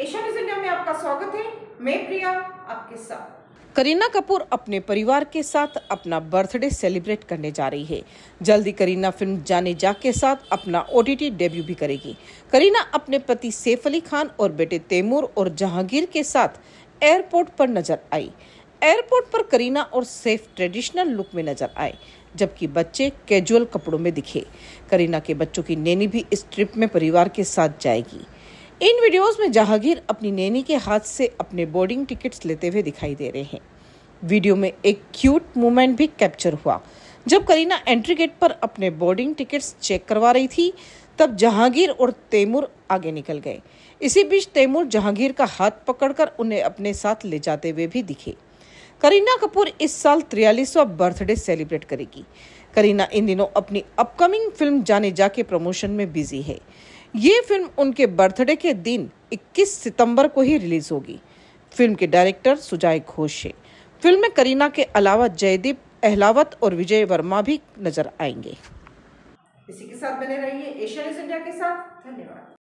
news India में आपका स्वागत है मैं प्रिया आपके साथ करीना कपूर अपने परिवार के साथ अपना बर्थडे सेलिब्रेट करने जा रही है जल्दी करीना फिल्म जाने जा के साथ अपना ओटीटी डेब्यू भी करेगी करीना अपने पति सैफ अली खान और बेटे तैमूर और जहांगीर के साथ एयरपोर्ट पर नजर आई एयरपोर्ट पर करीना और सैफ ट्रेडिशनल लुक में नजर आए जबकि बच्चे कैजुअल कपड़ों में दिखे करीना के बच्चों की नैनी भी इस ट्रिप में परिवार के साथ जाएगी इन वीडियोस में जहांगीर अपनी नैनी के हाथ से अपने बोर्डिंग टिकट्स लेते हुए दिखाई दे रहे हैं वीडियो में एक क्यूट मोमेंट भी कैप्चर हुआ जब करीना एंट्री गेट पर अपने बोर्डिंग टिकट्स चेक करवा रही थी तब जहांगीर और तैमूर आगे निकल गए इसी बीच तैमूर जहांगीर का हाथ पकड़कर उन्हें अपने साथ ले जाते हुए भी दिखे करीना कपूर इस साल तिरयालीसवा बर्थडे सेलिब्रेट करेगी करीना इन दिनों अपनी अपकमिंग फिल्म जाने जा के प्रमोशन में बिजी है ये फिल्म उनके बर्थडे के दिन 21 सितंबर को ही रिलीज होगी फिल्म के डायरेक्टर सुजाय घोष है फिल्म में करीना के अलावा जयदीप अहलावत और विजय वर्मा भी नजर आएंगे इसी के साथ बने रहिए एशिया न्यूज इंडिया के साथ धन्यवाद